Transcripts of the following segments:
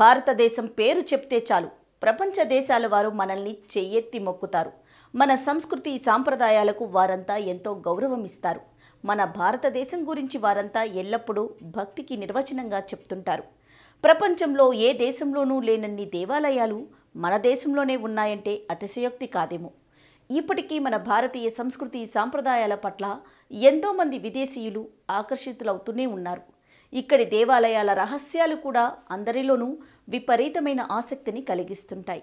భారతదేశం పేరు చెప్తే చాలు ప్రపంచ దేశాల వారు మనల్ని చెయ్యెత్తి మొక్కుతారు మన సంస్కృతి సాంప్రదాయాలకు వారంతా ఎంతో గౌరవం ఇస్తారు మన భారతదేశం గురించి వారంతా ఎల్లప్పుడూ భక్తికి నిర్వచనంగా చెప్తుంటారు ప్రపంచంలో ఏ దేశంలోనూ లేనన్ని దేవాలయాలు మన దేశంలోనే ఉన్నాయంటే అతిశయోక్తి కాదేమో ఇప్పటికీ మన భారతీయ సంస్కృతి సాంప్రదాయాల పట్ల ఎంతోమంది విదేశీయులు ఆకర్షితులవుతూనే ఉన్నారు ఇక్కడి దేవాలయాల రహస్యాలు కూడా అందరిలోనూ విపరీతమైన ఆసక్తిని కలిగిస్తుంటాయి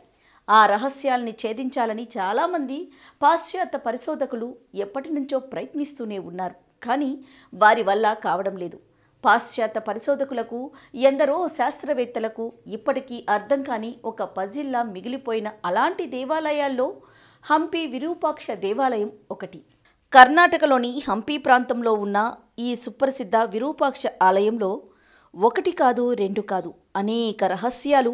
ఆ రహస్యాల్ని ఛేదించాలని చాలామంది పాశ్చాత్య పరిశోధకులు ఎప్పటి నుంచో ప్రయత్నిస్తూనే ఉన్నారు కానీ వారి వల్ల కావడం లేదు పాశ్చాత్య పరిశోధకులకు ఎందరో శాస్త్రవేత్తలకు ఇప్పటికీ అర్థం కాని ఒక పజిల్లా మిగిలిపోయిన అలాంటి దేవాలయాల్లో హంపి విరూపాక్ష దేవాలయం ఒకటి కర్ణాటకలోని హంపి ప్రాంతంలో ఉన్న ఈ సుప్రసిద్ధ విరూపాక్ష ఆలయంలో ఒకటి కాదు రెండు కాదు అనేక రహస్యాలు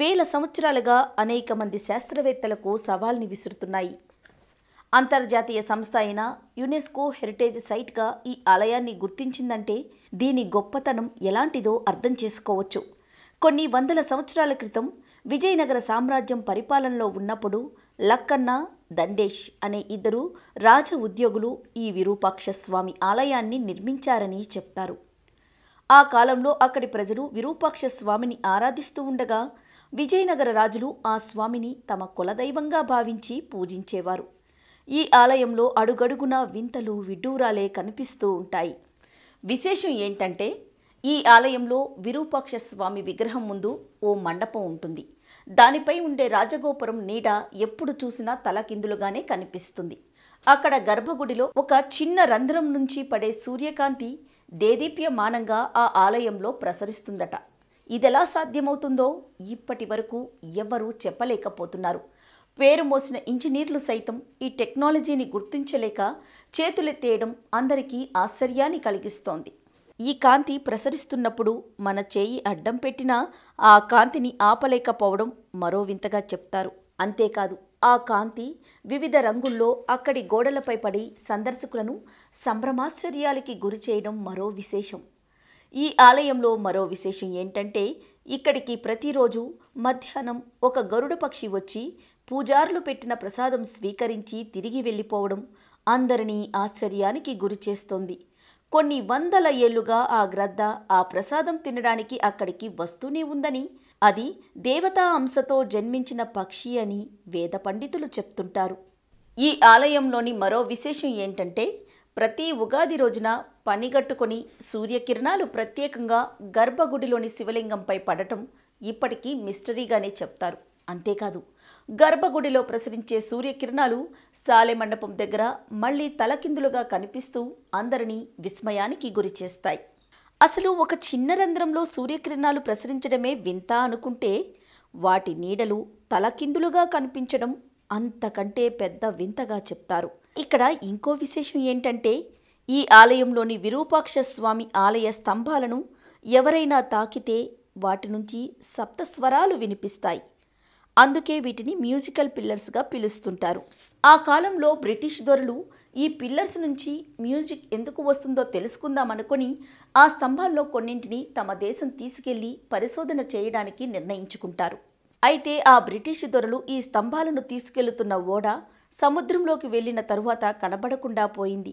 వేల సంవత్సరాలుగా అనేక మంది శాస్త్రవేత్తలకు సవాల్ని విసురుతున్నాయి అంతర్జాతీయ సంస్థ అయిన యునెస్కో హెరిటేజ్ సైట్గా ఈ ఆలయాన్ని గుర్తించిందంటే దీని గొప్పతనం ఎలాంటిదో అర్థం చేసుకోవచ్చు కొన్ని వందల సంవత్సరాల క్రితం విజయనగర సామ్రాజ్యం పరిపాలనలో ఉన్నప్పుడు లక్కన్న దండేష్ అనే ఇద్దరు రాజ ఉద్యోగులు ఈ విరూపాక్ష స్వామి ఆలయాన్ని నిర్మించారని చెప్తారు ఆ కాలంలో అక్కడి ప్రజలు విరూపాక్ష స్వామిని ఆరాధిస్తూ ఉండగా విజయనగర రాజులు ఆ స్వామిని తమ కులదైవంగా భావించి పూజించేవారు ఈ ఆలయంలో అడుగడుగున వింతలు విడ్డూరాలే కనిపిస్తూ ఉంటాయి విశేషం ఏంటంటే ఈ ఆలయంలో విరూపాక్ష స్వామి విగ్రహం ముందు ఓ మండపం ఉంటుంది దానిపై ఉండే రాజగోపురం నీడ ఎప్పుడు చూసినా తలకిందులుగానే కనిపిస్తుంది అక్కడ గర్భగుడిలో ఒక చిన్న రంధ్రం నుంచి పడే సూర్యకాంతి దేదీప్యమానంగా ఆ ఆలయంలో ప్రసరిస్తుందట ఇదెలా సాధ్యమవుతుందో ఇప్పటి వరకు ఎవరూ చెప్పలేకపోతున్నారు పేరు మోసిన ఇంజనీర్లు సైతం ఈ టెక్నాలజీని గుర్తించలేక చేతులెత్తేయడం అందరికీ ఆశ్చర్యాన్ని కలిగిస్తోంది ఈ కాంతి ప్రసరిస్తున్నప్పుడు మన చేయి అడ్డం పెట్టినా ఆ కాంతిని ఆపలేకపోవడం మరో వింతగా చెప్తారు అంతేకాదు ఆ కాంతి వివిధ రంగుల్లో అక్కడి గోడలపై పడి సందర్శకులను సంభ్రమాశ్చర్యాలకి గురి చేయడం మరో విశేషం ఈ ఆలయంలో మరో విశేషం ఏంటంటే ఇక్కడికి ప్రతిరోజు మధ్యాహ్నం ఒక గరుడ పక్షి వచ్చి పూజారులు పెట్టిన ప్రసాదం స్వీకరించి తిరిగి వెళ్ళిపోవడం అందరినీ ఆశ్చర్యానికి గురి చేస్తోంది కొన్ని వందల ఏళ్లుగా ఆ గ్రద్ద ఆ ప్రసాదం తినడానికి అక్కడికి వస్తూనే ఉందని అది దేవతా అంశతో జన్మించిన పక్షి అని వేద పండితులు చెప్తుంటారు ఈ ఆలయంలోని మరో విశేషం ఏంటంటే ప్రతి ఉగాది రోజున పనిగట్టుకొని సూర్యకిరణాలు ప్రత్యేకంగా గర్భగుడిలోని శివలింగంపై పడటం ఇప్పటికీ మిస్టరీగానే చెప్తారు అంతేకాదు గర్భగుడిలో ప్రసరించే సూర్యకిరణాలు సాలె మండపం దగ్గర మళ్లీ తలకిందులుగా కనిపిస్తూ అందరినీ విస్మయానికి గురిచేస్తాయి అసలు ఒక చిన్న రంధ్రంలో సూర్యకిరణాలు ప్రసరించడమే వింత అనుకుంటే వాటి నీడలు తలకిందులుగా కనిపించడం అంతకంటే పెద్ద వింతగా చెప్తారు ఇక్కడ ఇంకో విశేషం ఏంటంటే ఈ ఆలయంలోని విరూపాక్ష స్వామి ఆలయ స్తంభాలను ఎవరైనా తాకితే వాటి నుంచి సప్తస్వరాలు వినిపిస్తాయి అందుకే వీటిని మ్యూజికల్ పిల్లర్స్గా పిలుస్తుంటారు ఆ కాలంలో బ్రిటిష్ దొరలు ఈ పిల్లర్స్ నుంచి మ్యూజిక్ ఎందుకు వస్తుందో తెలుసుకుందాం అనుకుని ఆ స్తంభాల్లో కొన్నింటిని తమ దేశం తీసుకెళ్లి పరిశోధన చేయడానికి నిర్ణయించుకుంటారు అయితే ఆ బ్రిటిష్ దొరలు ఈ స్తంభాలను తీసుకెళ్తున్న ఓడ సముద్రంలోకి వెళ్ళిన తరువాత కనబడకుండా పోయింది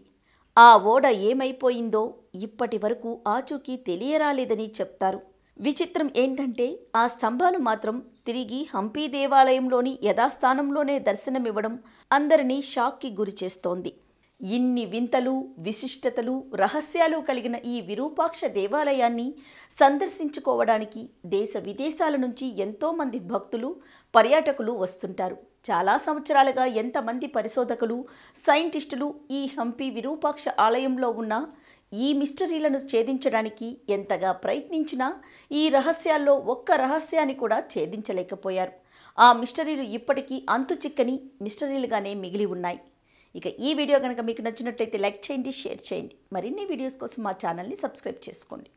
ఆ ఓడ ఏమైపోయిందో ఇప్పటి వరకు ఆచూకీ తెలియరాలేదని చెప్తారు విచిత్రం ఏంటంటే ఆ స్తంభాలు మాత్రం తిరిగి హంపీ దేవాలయంలోని యథాస్థానంలోనే దర్శనమివ్వడం అందరినీ షాక్కి గురిచేస్తోంది ఇన్ని వింతలు విశిష్టతలు రహస్యాలు కలిగిన ఈ విరూపాక్ష దేవాలయాన్ని సందర్శించుకోవడానికి దేశ విదేశాల నుంచి ఎంతోమంది భక్తులు పర్యాటకులు వస్తుంటారు చాలా సంవత్సరాలుగా ఎంతమంది పరిశోధకులు సైంటిస్టులు ఈ హంపి విరూపాక్ష ఆలయంలో ఉన్న ఈ మిస్టరీలను ఛేదించడానికి ఎంతగా ప్రయత్నించినా ఈ రహస్యాల్లో ఒక్క రహస్యాన్ని కూడా ఛేదించలేకపోయారు ఆ మిస్టరీలు ఇప్పటికీ అంతు చిక్కని మిస్టరీలుగానే మిగిలి ఉన్నాయి ఇక ఈ వీడియో కనుక మీకు నచ్చినట్లయితే లైక్ చేయండి షేర్ చేయండి మరిన్ని వీడియోస్ కోసం మా ఛానల్ని సబ్స్క్రైబ్ చేసుకోండి